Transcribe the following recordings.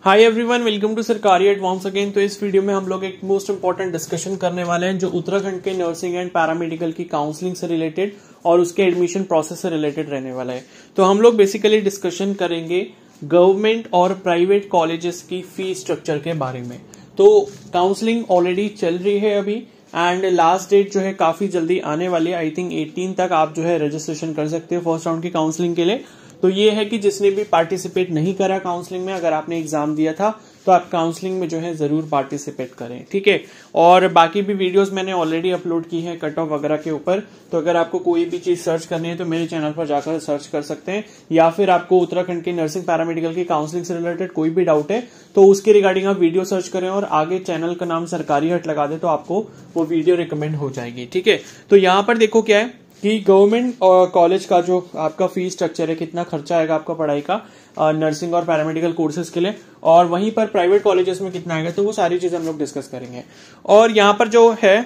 hi everyone welcome to Sarkari advance again तो इस video में हम लोग एक मोस्ट इंपॉर्टेंट डिस्कशन करने वाले हैं जो उत्तराखंड के नर्सिंग एंड पैरामेडिकल की काउंसलिंग से रिलेटेड और उसके एडमिशन प्रोसेस से रिलेटेड रहने वाला है तो हम लोग बेसिकली डिस्कशन करेंगे गवर्नमेंट और प्राइवेट कॉलेजेस की फी स्ट्रक्चर के बारे में तो काउंसलिंग ऑलरेडी चल रही है अभी एंड लास्ट डेट जो है काफी जल्दी आने वाली है आई थिंक एटीन तक आप जो है रजिस्ट्रेशन कर सकते हैं फर्स्ट राउंड की काउंसलिंग के लिए तो ये है कि जिसने भी पार्टिसिपेट नहीं करा काउंसलिंग में अगर आपने एग्जाम दिया था तो आप काउंसलिंग में जो है ज़रूर पार्टिसिपेट करें ठीक है और बाकी भी वीडियोस मैंने ऑलरेडी अपलोड की हैं कट ऑफ वगैरह के ऊपर तो अगर आपको कोई भी चीज़ सर्च करनी है तो मेरे चैनल पर जाकर सर्च कर सकते हैं या फिर आपको उत्तराखंड के नर्सिंग पैरामेडिकल की काउंसलिंग से रिलेटेड कोई भी डाउट है तो उसके रिगार्डिंग आप वीडियो सर्च करें और आगे चैनल का नाम सरकारी हट लगा दे तो आपको वो वीडियो रिकमेंड हो जाएगी ठीक है तो यहां पर देखो क्या है कि गवर्नमेंट कॉलेज का जो आपका फीस स्ट्रक्चर है कितना खर्चा आएगा आपका पढ़ाई का नर्सिंग और पैरामेडिकल कोर्सेज के लिए और वहीं पर प्राइवेट कॉलेजेस में कितना आएगा तो वो सारी चीज़ें हम लोग डिस्कस करेंगे और यहाँ पर जो है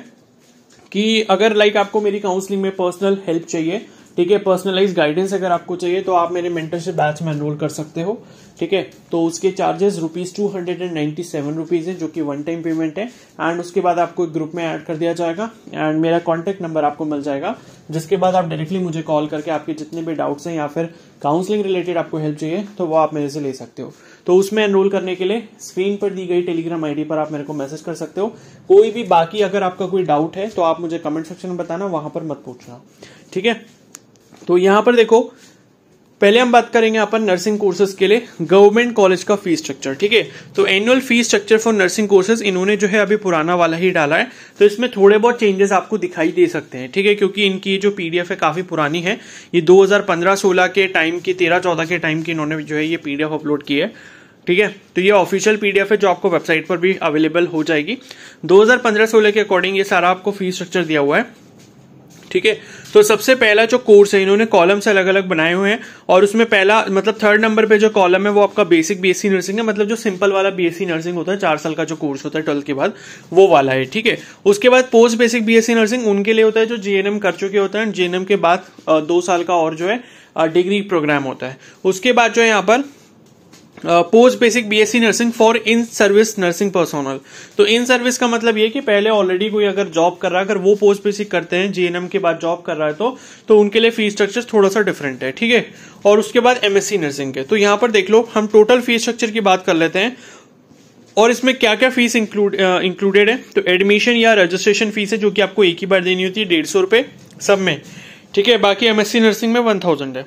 कि अगर लाइक आपको मेरी काउंसलिंग में पर्सनल हेल्प चाहिए ठीक है पर्सनलाइज गाइडेंस अगर आपको चाहिए तो आप मेरे मेंटरशिप बैच में एनरोल कर सकते हो ठीक है तो उसके charges rupees two hundred and ninety seven rupees है जो कि वन टाइम पेमेंट है एंड उसके बाद आपको एक ग्रुप में ऐड कर दिया जाएगा एंड मेरा कॉन्टेक्ट नंबर आपको मिल जाएगा जिसके बाद आप डायरेक्टली मुझे कॉल करके आपके जितने भी डाउट्स हैं या फिर काउंसलिंग रिलेटेड आपको हेल्प चाहिए तो वो आप मेरे से ले सकते हो तो उसमें एनरोल करने के लिए स्क्रीन पर दी गई टेलीग्राम आईडी पर आप मेरे को मैसेज कर सकते हो कोई भी बाकी अगर आपका कोई डाउट है तो आप मुझे कमेंट सेक्शन में बताना वहां पर मत पूछना ठीक है तो यहां पर देखो पहले हम बात करेंगे अपन नर्सिंग कोर्सेज के लिए गवर्नमेंट कॉलेज का फीस स्ट्रक्चर ठीक है तो annual fees structure for nursing courses इन्होंने जो है अभी पुराना वाला ही डाला है तो इसमें थोड़े बहुत चेंजेस आपको दिखाई दे सकते हैं ठीक है क्योंकि इनकी जो पीडीएफ है काफ़ी पुरानी है ये 2015-16 के टाइम की तेरह चौदह के टाइम की इन्होंने जो है ये पीडीएफ अपलोड की है ठीक है तो ये ऑफिशियल पीडीएफ है जो आपको वेबसाइट पर भी अवेलेबल हो जाएगी 2015-16 के अकॉर्डिंग ये सारा आपको फीस स्ट्रक्चर दिया हुआ है ठीक है तो सबसे पहला जो कोर्स है इन्होंने कॉलम्स अलग अलग बनाए हुए हैं और उसमें पहला मतलब थर्ड नंबर पे जो कॉलम है वो आपका बेसिक बीएससी नर्सिंग है मतलब जो सिंपल वाला बीएससी नर्सिंग होता है चार साल का जो कोर्स होता है ट्वेल्थ के बाद वो वाला है ठीक है उसके बाद पोस्ट बेसिक बीएससी नर्सिंग उनके लिए होता है जो जीएनएम कर चुके होते हैं जीएनएम के बाद दो साल का और जो है डिग्री प्रोग्राम होता है उसके बाद जो है यहाँ पर post basic BSc nursing for in service nursing personnel तो इन सर्विस का मतलब ये कि पहले ऑलरेडी कोई अगर जॉब कर रहा है अगर वो पोस्ट बेसिक करते हैं जीएनएम के बाद जॉब कर रहा है तो तो उनके लिए फी स्ट्रक्चर थोड़ा सा डिफरेंट है ठीक है और उसके बाद एमएससी नर्सिंग के तो यहाँ पर देख लो हम टोटल फी स्ट्रक्चर की बात कर लेते हैं और इसमें क्या क्या फीस इंक्लूड इंक्लूडेड है तो एडमिशन या रजिस्ट्रेशन फीस है जो कि आपको एक ही बार देनी होती है डेढ़ सौ रुपये सब में ठीक है बाकी एमएससी नर्सिंग में वन थाउजेंड है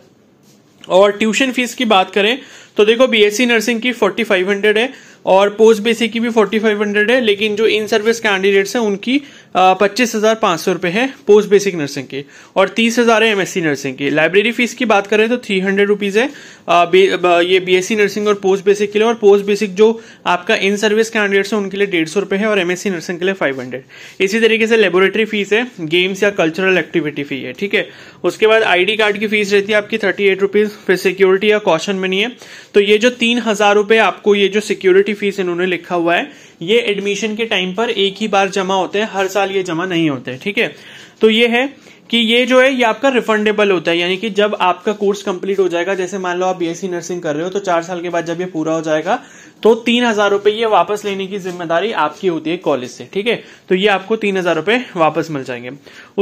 और ट्यूशन फीस की बात करें तो देखो बीएससी नर्सिंग की 4500 है और पोस्ट बेसिक की भी 4500 है लेकिन जो इन सर्विस कैंडिडेट्स हैं उनकी पच्चीस हज़ार पांच सौ रुपए है पोस्ट बेसिक नर्सिंग की और तीस हज़ार है एमएससी नर्सिंग की लाइब्रेरी फीस की बात करें तो थ्री हंड्रेड रुपीज़ है आ, बे, ये बीएससी नर्सिंग और पोस्ट बेसिक के लिए और पोस्ट बेसिक जो आपका इन सर्विस कैंडिडेट्स हैं उनके लिए डेढ़ सौ रुपए है और एमएससी नर्सिंग के लिए फाइव हंड्रेड इसी तरीके से लेबोरेटरी फीस है गेम्स या कल्चरल एक्टिविटी फी है ठीक है उसके बाद आईडी कार्ड की फीस रहती है आपकी थर्टी एट रुपीज़ फिर सिक्योरिटी या कॉशन मनी है तो ये जो तीन हज़ार रुपये आपको ये जो सिक्योरिटी फीस इन्होंने लिखा हुआ है ये एडमिशन के टाइम पर एक ही बार जमा होते हैं हर साल ये जमा नहीं होते ठीक है तो ये है कि ये जो है ये आपका रिफंडेबल होता है यानी कि जब आपका कोर्स कंप्लीट हो जाएगा जैसे मान लो आप बीएससी नर्सिंग कर रहे हो तो चार साल के बाद जब ये पूरा हो जाएगा तो तीन हजार रुपए ये वापस लेने की जिम्मेदारी आपकी होती है कॉलेज से ठीक है तो ये आपको तीन हजार रुपए वापस मिल जाएंगे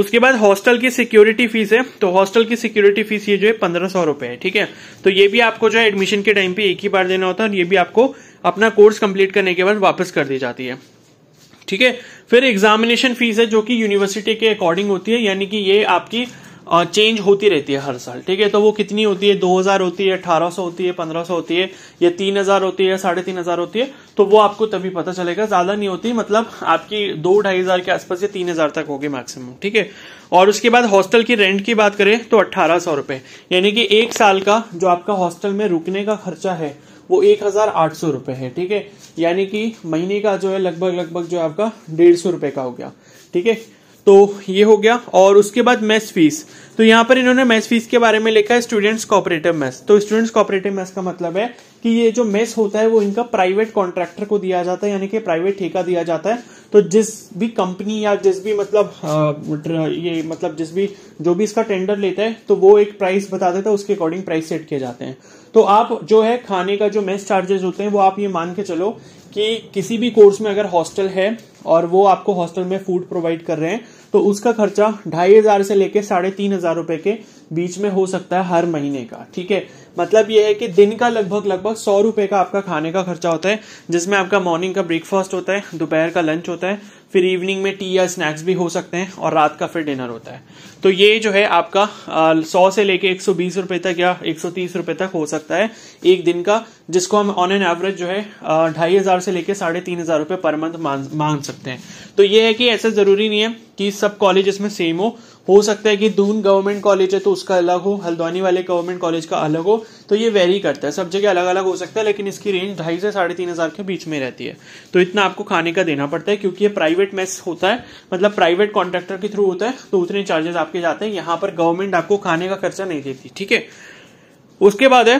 उसके बाद हॉस्टल की सिक्योरिटी फीस है तो हॉस्टल की सिक्योरिटी फीस ये जो है पंद्रह सौ रुपए है ठीक है तो ये भी आपको जो है एडमिशन के टाइम पे एक ही बार देना होता है और ये भी आपको अपना कोर्स कंप्लीट करने के बाद वापस कर दी जाती है ठीक है फिर एग्जामिनेशन फीस है जो कि यूनिवर्सिटी के अकॉर्डिंग होती है यानी कि ये आपकी चेंज होती रहती है हर साल ठीक है तो वो कितनी होती है 2000 होती है 1800 होती है 1500 होती है या 3000 होती है साढ़े तीन हजार होती है तो वो आपको तभी पता चलेगा ज्यादा नहीं होती मतलब आपकी दो ढाई हजार के आसपास या तीन हजार तक होगी मैक्सिमम ठीक है और उसके बाद हॉस्टल की रेंट की बात करें तो अट्ठारह सौ रुपए यानी कि एक साल का जो आपका हॉस्टल में रुकने का खर्चा है वो एक हज़ार आठ सौ रुपए है ठीक है यानी कि महीने का जो है लगभग लगभग जो है आपका डेढ़ सौ रुपए का हो गया ठीक है तो ये हो गया और उसके बाद मेस फीस तो यहाँ पर इन्होंने मेस फीस के बारे में लिखा है स्टूडेंट्स कॉपरेटिव मेस तो स्टूडेंट्स कॉपरेटिव मेस का मतलब है कि ये जो मेस होता है वो इनका प्राइवेट कॉन्ट्रैक्टर को दिया जाता है यानी कि प्राइवेट ठेका दिया जाता है तो जिस भी कंपनी या जिस भी मतलब आ, हाँ, ये मतलब जिस भी जो भी इसका टेंडर लेता है तो वो एक प्राइस बता देता है उसके अकॉर्डिंग प्राइस सेट किए जाते हैं तो आप जो है खाने का जो मेस चार्जेस होते हैं वो आप ये मान के चलो कि किसी भी कोर्स में अगर हॉस्टल है और वो आपको हॉस्टल में फूड प्रोवाइड कर रहे हैं तो उसका खर्चा ढाई हजार से लेकर साढ़े तीन हजार रुपए के बीच में हो सकता है हर महीने का ठीक है मतलब ये है कि दिन का लगभग लगभग सौ रुपए का आपका खाने का खर्चा होता है जिसमें आपका मॉर्निंग का ब्रेकफास्ट होता है दोपहर का लंच होता है फिर इवनिंग में टी या स्नैक्स भी हो सकते हैं और रात का फिर डिनर होता है तो ये जो है आपका सौ से लेके एक सौ बीस रुपए तक या एक सौ तीस रुपए तक हो सकता है एक दिन का जिसको हम ऑन एन एवरेज जो है ढाई हजार से लेके साढ़े तीन हजार रुपये पर मंथ मांग सकते हैं तो ये है कि ऐसा जरूरी नहीं है कि सब कॉलेज में सेम हो हो सकता है कि दून गवर्नमेंट कॉलेज है तो उसका अलग हो हल्द्वानी वाले गवर्नमेंट कॉलेज का अलग हो तो ये वेरी करता है सब जगह अलग अलग हो सकता है लेकिन इसकी रेंज ढाई से साढ़े तीन हज़ार के बीच में रहती है तो इतना आपको खाने का देना पड़ता है क्योंकि ये प्राइवेट मेस होता है मतलब प्राइवेट कॉन्ट्रेक्टर के थ्रू होता है तो उतने चार्जेस आपके जाते हैं यहाँ पर गवर्नमेंट आपको खाने का खर्चा नहीं देती ठीक है उसके बाद है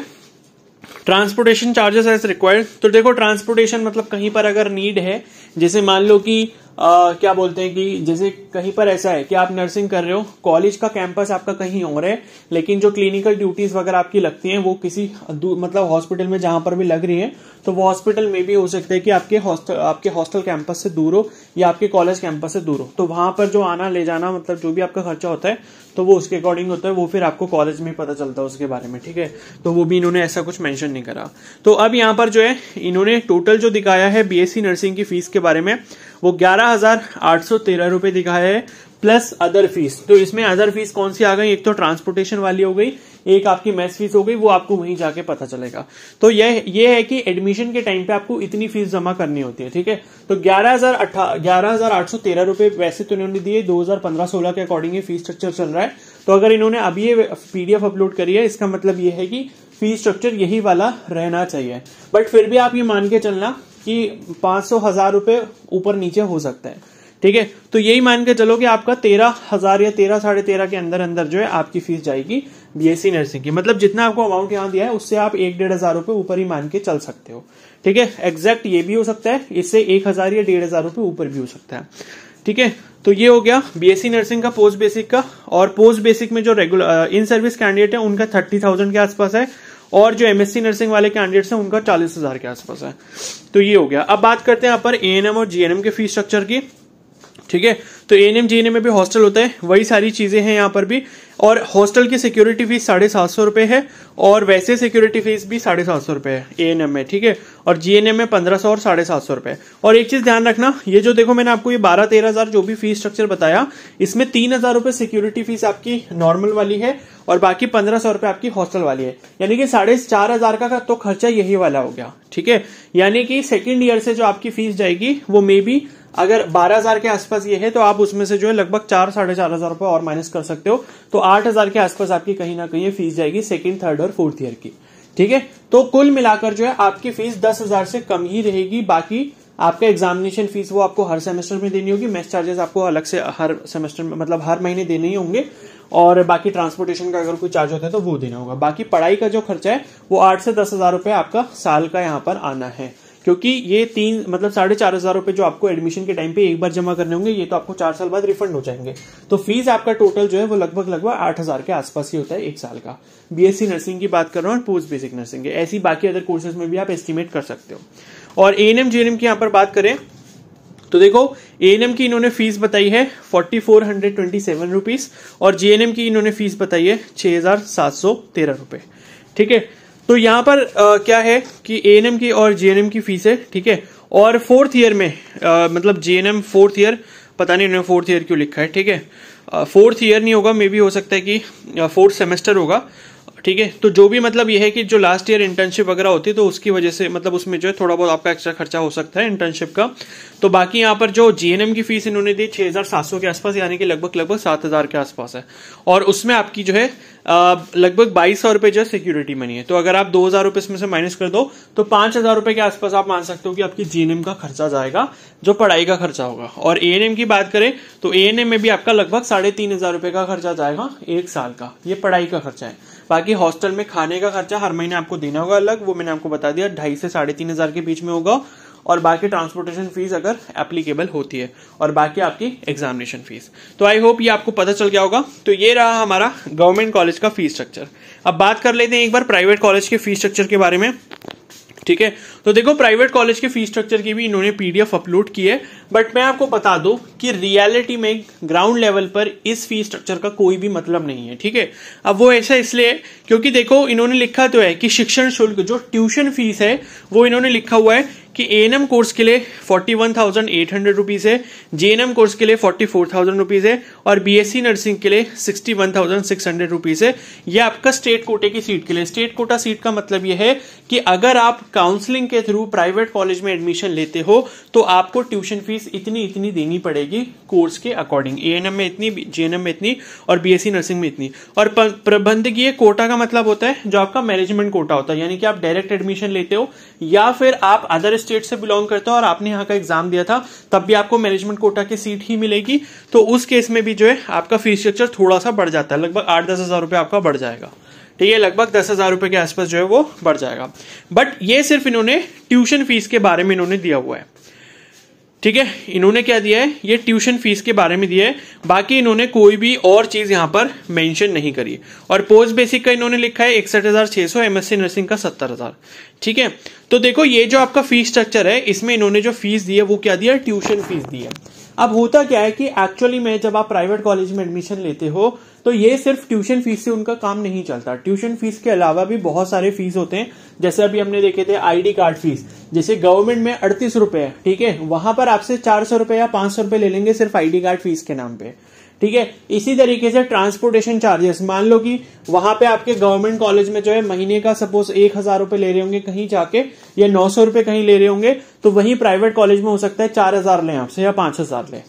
ट्रांसपोर्टेशन चार्जेस एज रिक्वायर्ड तो देखो ट्रांसपोर्टेशन मतलब कहीं पर अगर नीड है जैसे मान लो कि आ, क्या बोलते हैं कि जैसे कहीं पर ऐसा है कि आप नर्सिंग कर रहे हो कॉलेज का कैंपस आपका कहीं और है लेकिन जो क्लिनिकल ड्यूटीज वगैरह आपकी लगती हैं वो किसी मतलब हॉस्पिटल में जहां पर भी लग रही है तो वो हॉस्पिटल में भी हो सकता है कि आपके हॉस्टल आपके हॉस्टल कैंपस से दूर हो या आपके कॉलेज कैंपस से दूर हो तो वहां पर जो आना ले जाना मतलब जो भी आपका खर्चा होता है तो वो उसके अकॉर्डिंग होता है वो फिर आपको कॉलेज में पता चलता है उसके बारे में ठीक है तो वो भी इन्होंने ऐसा कुछ मैंशन नहीं करा तो अब यहाँ पर जो है इन्होंने टोटल जो दिखाया है बीएससी नर्सिंग की फीस के बारे में वो ग्यारह हजार आठ सौ तेरह रुपए दिखाया है प्लस अदर फीस तो इसमें अदर फीस कौन सी आ गई एक तो ट्रांसपोर्टेशन वाली हो गई एक आपकी मैथ फीस हो गई वो आपको वहीं जाके पता चलेगा तो यह ये है कि एडमिशन के टाइम पे आपको इतनी फीस जमा करनी होती है ठीक है तो ग्यारह हजार अट्ठा ग्यारह हजार आठ सौ तेरह रुपए वैसे तो इन्होंने दिए दो हजार पंद्रह सोलह के अकॉर्डिंग ये फीस स्ट्रक्चर चल रहा है तो अगर इन्होंने अभी ये पीडीएफ अपलोड करी है इसका मतलब ये है कि फीस स्ट्रक्चर यही वाला रहना चाहिए बट फिर भी आप ये मान के चलना कि पांच सौ हजार रुपए ऊपर नीचे हो सकता है ठीक है तो यही मान के चलो कि आपका तेरह हजार या तेरह साढ़े तेरह के अंदर अंदर जो है आपकी फीस जाएगी बीएससी नर्सिंग की मतलब जितना आपको अमाउंट यहां दिया है उससे आप एक डेढ़ हजार रुपए ऊपर ही मान के चल सकते हो ठीक है एग्जैक्ट ये भी हो सकता है इससे एक हजार या डेढ़ हजार रुपए ऊपर भी हो सकता है ठीक है तो ये हो गया बीएससी नर्सिंग का पोस्ट बेसिक का और पोस्ट बेसिक में जो रेगुलर इन सर्विस कैंडिडेट है उनका थर्टी थाउजेंड के आसपास है और जो एमएससी नर्सिंग वाले कैंडिडेट्स हैं उनका चालीस हजार के आसपास है तो ये हो गया अब बात करते हैं यहाँ पर एएनएम और जीएनएम के फीस स्ट्रक्चर की ठीक है तो ए एन में भी हॉस्टल होता है वही सारी चीज़ें हैं यहाँ पर भी और हॉस्टल की सिक्योरिटी फीस साढ़े सात सौ रुपए है और वैसे सिक्योरिटी फीस भी साढ़े सात सौ रुपए है ए में ठीक है और जी में पंद्रह सौ और साढ़े सात सौ रुपए और एक चीज़ ध्यान रखना ये जो देखो मैंने आपको ये बारह तेरह हज़ार जो भी फीस स्ट्रक्चर बताया इसमें तीन हज़ार रुपए सिक्योरिटी फीस आपकी नॉर्मल वाली है और बाकी पंद्रह सौ रुपए आपकी हॉस्टल वाली है यानी कि साढ़े चार हजार का तो खर्चा यही वाला हो गया ठीक है यानी कि सेकेंड ईयर से जो आपकी फीस जाएगी वो मे बी अगर बारह हजार के आसपास ये है तो आप उसमें से जो है लगभग चार साढ़े चार हजार रुपए और माइनस कर सकते हो तो आठ हजार के आसपास आपकी कहीं ना कहीं फीस जाएगी सेकेंड थर्ड और फोर्थ ईयर की ठीक है तो कुल मिलाकर जो है आपकी फीस दस हजार से कम ही रहेगी बाकी आपका एग्जामिनेशन फीस वो आपको हर सेमेस्टर में देनी होगी मेस चार्जेस आपको अलग से हर सेमेस्टर में मतलब हर महीने देने ही होंगे और बाकी ट्रांसपोर्टेशन का अगर कोई चार्ज होता है तो वो देना होगा बाकी पढ़ाई का जो खर्चा है वो आठ से दस हजार रुपये आपका साल का यहाँ पर आना है क्योंकि ये तीन मतलब साढ़े चार हजार रुपए जो आपको एडमिशन के टाइम पे एक बार जमा करने होंगे ये तो आपको चार साल बाद रिफंड हो जाएंगे तो फीस आपका टोटल जो है वो लगभग लगभग आठ हजार के आसपास ही होता है एक साल का बीएससी नर्सिंग की बात कर रहा हूँ और पोस्ट बेसिक नर्सिंग ऐसी बाकी अदर कोर्सेज में भी आप एस्टिमेट कर सकते हो और एन एम एन एम की यहाँ पर बात करें तो देखो ए की इन्होंने फीस बताई है forty four hundred twenty seven rupees और जे की इन्होंने फीस बताई है छह हजार सात सौ तेरह रुपए ठीक है तो यहां पर आ, क्या है कि ए की और जे की फीस है ठीक है और फोर्थ ईयर में आ, मतलब जे फोर्थ ईयर पता नहीं उन्होंने फोर्थ ईयर क्यों लिखा है ठीक है फोर्थ ईयर नहीं होगा मे भी हो सकता है कि फोर्थ सेमेस्टर होगा ठीक है तो जो भी मतलब ये है कि जो लास्ट ईयर इंटर्नशिप वगैरह होती है तो उसकी वजह से मतलब उसमें जो है थोड़ा बहुत आपका एक्स्ट्रा खर्चा हो सकता है इंटर्नशिप का तो बाकी यहाँ पर जो जीएनएम की फीस इन्होंने दी छह हजार सात सौ के आसपास यानी कि लगभग लगभग सात हजार के आसपास है और उसमें आपकी जो है लगभग बाईस सौ रुपए जो है सिक्योरिटी मनी है तो अगर आप दो हज़ार रुपए इसमें से माइनस कर दो तो पांच हज़ार रुपए के आसपास आप मान सकते हो कि आपकी जीएनएम का खर्चा जाएगा जो पढ़ाई का खर्चा होगा और ए की बात करें तो ए में भी आपका लगभग साढ़े तीन हज़ार रुपए का खर्चा जाएगा एक साल का ये पढ़ाई का खर्चा है बाकी हॉस्टल में खाने का खर्चा हर महीने आपको देना होगा अलग वो मैंने आपको बता दिया ढाई से साढ़े तीन हज़ार के बीच में होगा और बाकी ट्रांसपोर्टेशन फीस अगर एप्लीकेबल होती है और बाकी आपकी एग्जामिनेशन फीस तो आई होप ये आपको पता चल गया होगा तो ये रहा हमारा गवर्नमेंट कॉलेज का फीस स्ट्रक्चर अब बात कर लेते हैं एक बार प्राइवेट कॉलेज के फीस स्ट्रक्चर के बारे में ठीक है तो देखो प्राइवेट कॉलेज के फीस स्ट्रक्चर की भी इन्होंने पीडीएफ अपलोड की है बट मैं आपको बता दूं कि रियलिटी में ग्राउंड लेवल पर इस फीस स्ट्रक्चर का कोई भी मतलब नहीं है ठीक है अब वो ऐसा इसलिए क्योंकि देखो इन्होंने लिखा तो है कि शिक्षण शुल्क जो ट्यूशन फीस है वो इन्होंने लिखा हुआ है कि ए कोर्स के लिए forty one thousand eight hundred rupees है जे कोर्स के लिए फोर्टी फोर थाउजेंड रुपीज़ है और बीएससी नर्सिंग के लिए sixty one thousand six hundred rupees है यह आपका स्टेट कोटे की सीट के लिए स्टेट कोटा सीट का मतलब यह है कि अगर आप काउंसलिंग के के थ्रू प्राइवेट कॉलेज में एडमिशन लेते हो तो आपको ट्यूशन फीस इतनी इतनी देनी पड़ेगी कोर्स के अकॉर्डिंग ए में इतनी जे में इतनी और बी नर्सिंग में इतनी और प्रबंधकीय कोटा का मतलब होता है जो आपका मैनेजमेंट कोटा होता है यानी कि आप डायरेक्ट एडमिशन लेते हो या फिर आप अदर स्टेट से बिलोंग करते हो और आपने यहाँ का एग्जाम दिया था तब भी आपको मैनेजमेंट कोटा की सीट ही मिलेगी तो उस केस में भी जो है आपका फीस स्ट्रक्चर थोड़ा सा बढ़ जाता है लगभग आठ दस हजार रुपये आपका बढ़ जाएगा ठीक है लगभग दस हज़ार रुपए के आसपास जो है वो बढ़ जाएगा बट ये सिर्फ इन्होंने ट्यूशन फीस के बारे में इन्होंने दिया हुआ है ठीक है इन्होंने क्या दिया है ये ट्यूशन फीस के बारे में दिया है बाकी इन्होंने कोई भी और चीज़ यहां पर मेंशन नहीं करी और पोस्ट बेसिक का इन्होंने लिखा है इकसठ हज़ार छह सौ एमएससी नर्सिंग का सत्तर हज़ार ठीक है तो देखो ये जो आपका फीस स्ट्रक्चर है इसमें इन्होंने जो फीस दी है वो क्या दिया ट्यूशन फीस दी है अब होता क्या है कि एक्चुअली में जब आप प्राइवेट कॉलेज में एडमिशन लेते हो तो ये सिर्फ ट्यूशन फीस से उनका काम नहीं चलता ट्यूशन फीस के अलावा भी बहुत सारे फीस होते हैं जैसे अभी हमने देखे थे आईडी कार्ड फीस जैसे गवर्नमेंट में अड़तीस रुपए है ठीक है वहां पर आपसे चार सौ रुपए या पांच सौ रुपए ले लेंगे सिर्फ आईडी कार्ड फीस के नाम पे ठीक है इसी तरीके से ट्रांसपोर्टेशन चार्जेस मान लो कि वहां पे आपके गवर्नमेंट कॉलेज में जो है महीने का सपोज एक हजार रुपए ले रहे होंगे कहीं जाके या नौ सौ रुपए कहीं ले रहे होंगे तो वहीं प्राइवेट कॉलेज में हो सकता है चार हजार लें आपसे या पांच हजार लें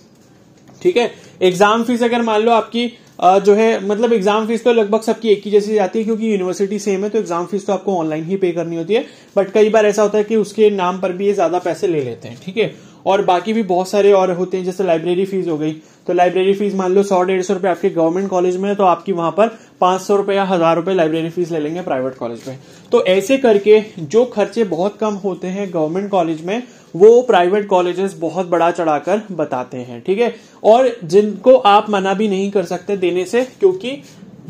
ठीक है एग्जाम फीस अगर मान लो आपकी जो है मतलब एग्जाम फीस तो लगभग सबकी एक ही जैसी जाती है क्योंकि यूनिवर्सिटी सेम है तो एग्जाम फीस तो आपको ऑनलाइन ही पे करनी होती है बट कई बार ऐसा होता है कि उसके नाम पर भी ये ज्यादा पैसे ले लेते हैं ठीक है और बाकी भी बहुत सारे और होते हैं जैसे लाइब्रेरी फीस हो गई तो लाइब्रेरी फीस मान लो सौ डेढ़ सौ रुपए आपके गवर्नमेंट कॉलेज में है तो आपकी वहां पर पांच सौ रुपए या हजार रुपए लाइब्रेरी फीस ले लेंगे प्राइवेट कॉलेज में तो ऐसे करके जो खर्चे बहुत कम होते हैं गवर्नमेंट कॉलेज में वो प्राइवेट कॉलेजेस बहुत बड़ा चढ़ाकर बताते हैं ठीक है और जिनको आप मना भी नहीं कर सकते देने से क्योंकि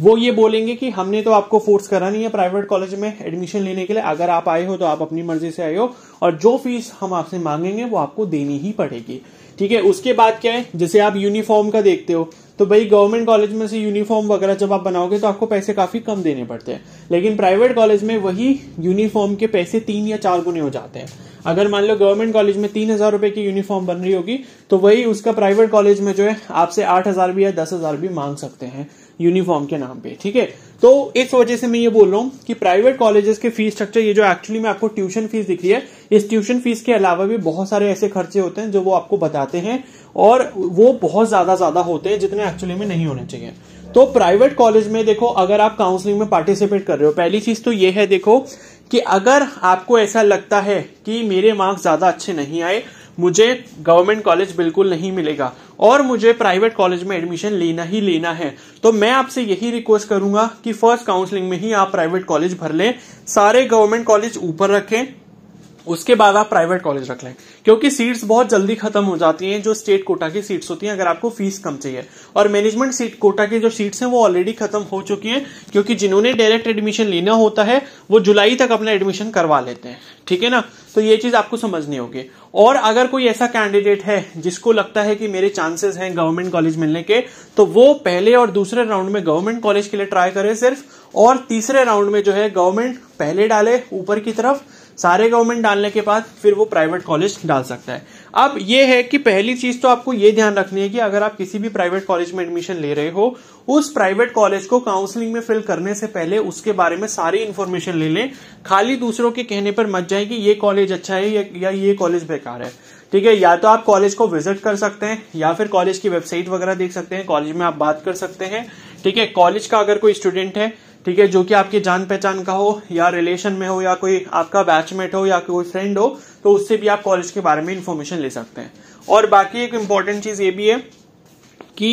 वो ये बोलेंगे कि हमने तो आपको फोर्स करा नहीं है प्राइवेट कॉलेज में एडमिशन लेने के लिए अगर आप आए हो तो आप अपनी मर्जी से आए हो और जो फीस हम आपसे मांगेंगे वो आपको देनी ही पड़ेगी ठीक है उसके बाद क्या है जैसे आप यूनिफॉर्म का देखते हो तो भाई गवर्नमेंट कॉलेज में से यूनिफॉर्म वगैरह जब आप बनाओगे तो आपको पैसे काफी कम देने पड़ते हैं लेकिन प्राइवेट कॉलेज में वही यूनिफॉर्म के पैसे तीन या चार गुने हो जाते हैं अगर मान लो गवर्नमेंट कॉलेज में तीन हजार रुपए की यूनिफॉर्म बन रही होगी तो वही उसका प्राइवेट कॉलेज में जो है आपसे आठ हजार भी या दस हजार भी मांग सकते हैं यूनिफॉर्म के नाम पे ठीक है तो इस वजह से मैं ये बोल रहा हूँ कि प्राइवेट कॉलेजेस के फीस स्ट्रक्चर ये जो एक्चुअली में आपको ट्यूशन फीस दिख रही है इस ट्यूशन फीस के अलावा भी बहुत सारे ऐसे खर्चे होते हैं जो वो आपको बताते हैं और वो बहुत ज्यादा ज्यादा होते हैं जितने एक्चुअली में नहीं होने चाहिए तो प्राइवेट कॉलेज में देखो अगर आप काउंसलिंग में पार्टिसिपेट कर रहे हो पहली चीज तो ये है देखो कि अगर आपको ऐसा लगता है कि मेरे मार्क्स ज्यादा अच्छे नहीं आए मुझे गवर्नमेंट कॉलेज बिल्कुल नहीं मिलेगा और मुझे प्राइवेट कॉलेज में एडमिशन लेना ही लेना है तो मैं आपसे यही रिक्वेस्ट करूंगा कि फर्स्ट काउंसलिंग में ही आप प्राइवेट कॉलेज भर लें सारे गवर्नमेंट कॉलेज ऊपर रखें उसके बाद आप प्राइवेट कॉलेज रख लें क्योंकि सीट्स बहुत जल्दी खत्म हो जाती हैं जो स्टेट कोटा की सीट्स होती हैं अगर आपको फीस कम चाहिए और मैनेजमेंट सीट कोटा की जो सीट्स हैं वो ऑलरेडी खत्म हो चुकी हैं क्योंकि जिन्होंने डायरेक्ट एडमिशन लेना होता है वो जुलाई तक अपना एडमिशन करवा लेते हैं ठीक है ना तो ये चीज आपको समझनी होगी और अगर कोई ऐसा कैंडिडेट है जिसको लगता है कि मेरे चांसेस हैं गवर्नमेंट कॉलेज मिलने के तो वो पहले और दूसरे राउंड में गवर्नमेंट कॉलेज के लिए ट्राई करे सिर्फ और तीसरे राउंड में जो है गवर्नमेंट पहले डाले ऊपर की तरफ सारे गवर्नमेंट डालने के बाद फिर वो प्राइवेट कॉलेज डाल सकता है अब ये है कि पहली चीज तो आपको ये ध्यान रखनी है कि अगर आप किसी भी प्राइवेट कॉलेज में एडमिशन ले रहे हो उस प्राइवेट कॉलेज को काउंसलिंग में फिल करने से पहले उसके बारे में सारी इन्फॉर्मेशन ले लें खाली दूसरों के कहने पर मत जाए कि ये कॉलेज अच्छा है या ये कॉलेज बेकार है ठीक है या तो आप कॉलेज को विजिट कर सकते हैं या फिर कॉलेज की वेबसाइट वगैरह देख सकते हैं कॉलेज में आप बात कर सकते हैं ठीक है कॉलेज का अगर कोई स्टूडेंट है ठीक है जो कि आपके जान पहचान का हो या रिलेशन में हो या कोई आपका बैचमेट हो या कोई फ्रेंड हो तो उससे भी आप कॉलेज के बारे में इंफॉर्मेशन ले सकते हैं और बाकी एक इंपॉर्टेंट चीज ये भी है कि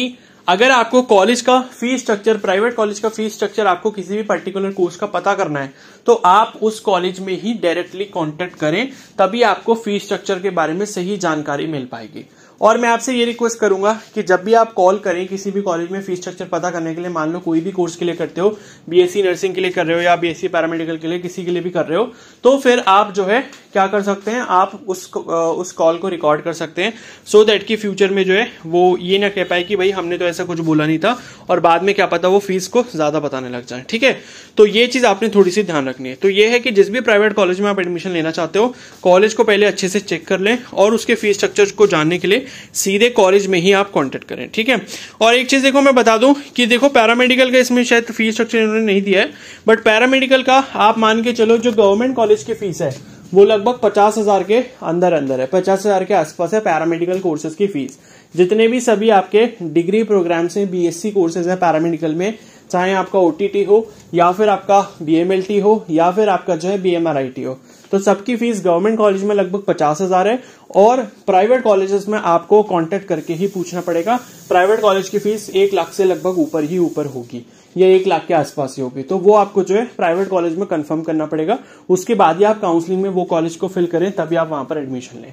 अगर आपको कॉलेज का फीस स्ट्रक्चर प्राइवेट कॉलेज का फीस स्ट्रक्चर आपको किसी भी पर्टिकुलर कोर्स का पता करना है तो आप उस कॉलेज में ही डायरेक्टली कॉन्टेक्ट करें तभी आपको फी स्ट्रक्चर के बारे में सही जानकारी मिल पाएगी और मैं आपसे ये रिक्वेस्ट करूंगा कि जब भी आप कॉल करें किसी भी कॉलेज में फीस स्ट्रक्चर पता करने के लिए मान लो कोई भी कोर्स के लिए करते हो बीएससी नर्सिंग के लिए कर रहे हो या बीएससी पैरामेडिकल के लिए किसी के लिए भी कर रहे हो तो फिर आप जो है क्या कर सकते हैं आप उस उस कॉल को रिकॉर्ड कर सकते हैं सो so दैट की फ्यूचर में जो है वो ये ना कह पाए कि भाई हमने तो ऐसा कुछ बोला नहीं था और बाद में क्या पता वो फीस को ज़्यादा बताने लग जाए ठीक है तो ये चीज़ आपने थोड़ी सी ध्यान रखनी है तो ये है कि जिस भी प्राइवेट कॉलेज में आप एडमिशन लेना चाहते हो कॉलेज को पहले अच्छे से चेक कर लें और उसके फीस स्ट्रक्चर को जानने के लिए सीधे कॉलेज में ही आप कॉन्टेक्ट करें ठीक है और एक चीज़ देखो मैं बता दूं कि देखो पैरामेडिकल का इसमें शायद फीस स्ट्रक्चर इन्होंने नहीं दिया है बट पैरामेडिकल का आप मान के चलो जो गवर्नमेंट कॉलेज की फीस है वो लगभग पचास हज़ार के अंदर अंदर है पचास हज़ार के आसपास है पैरामेडिकल कोर्सेज की फीस जितने भी सभी आपके डिग्री प्रोग्राम्स हैं बीएससी कोर्सेज हैं पैरामेडिकल में चाहे आपका ओ हो या फिर आपका बी हो या फिर आपका जो है बी हो तो सबकी फीस गवर्नमेंट कॉलेज में लगभग पचास हजार है और प्राइवेट कॉलेजेस में आपको कांटेक्ट करके ही पूछना पड़ेगा प्राइवेट कॉलेज की फीस एक लाख से लगभग ऊपर ही ऊपर होगी या एक लाख के आसपास ही होगी तो वो आपको जो है प्राइवेट कॉलेज में कंफर्म करना पड़ेगा उसके बाद ही आप काउंसलिंग में वो कॉलेज को फिल करें तभी आप वहां पर एडमिशन लें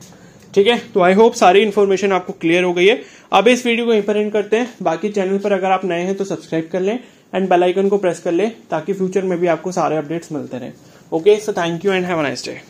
ठीक है तो आई होप सारी इन्फॉर्मेशन आपको क्लियर हो गई है अब इस वीडियो को यहीं पर एंड करते हैं बाकी चैनल पर अगर आप नए हैं तो सब्सक्राइब कर लें एंड बेल आइकन को प्रेस कर ले ताकि फ्यूचर में भी आपको सारे अपडेट्स मिलते रहे okay so thank you and have a nice day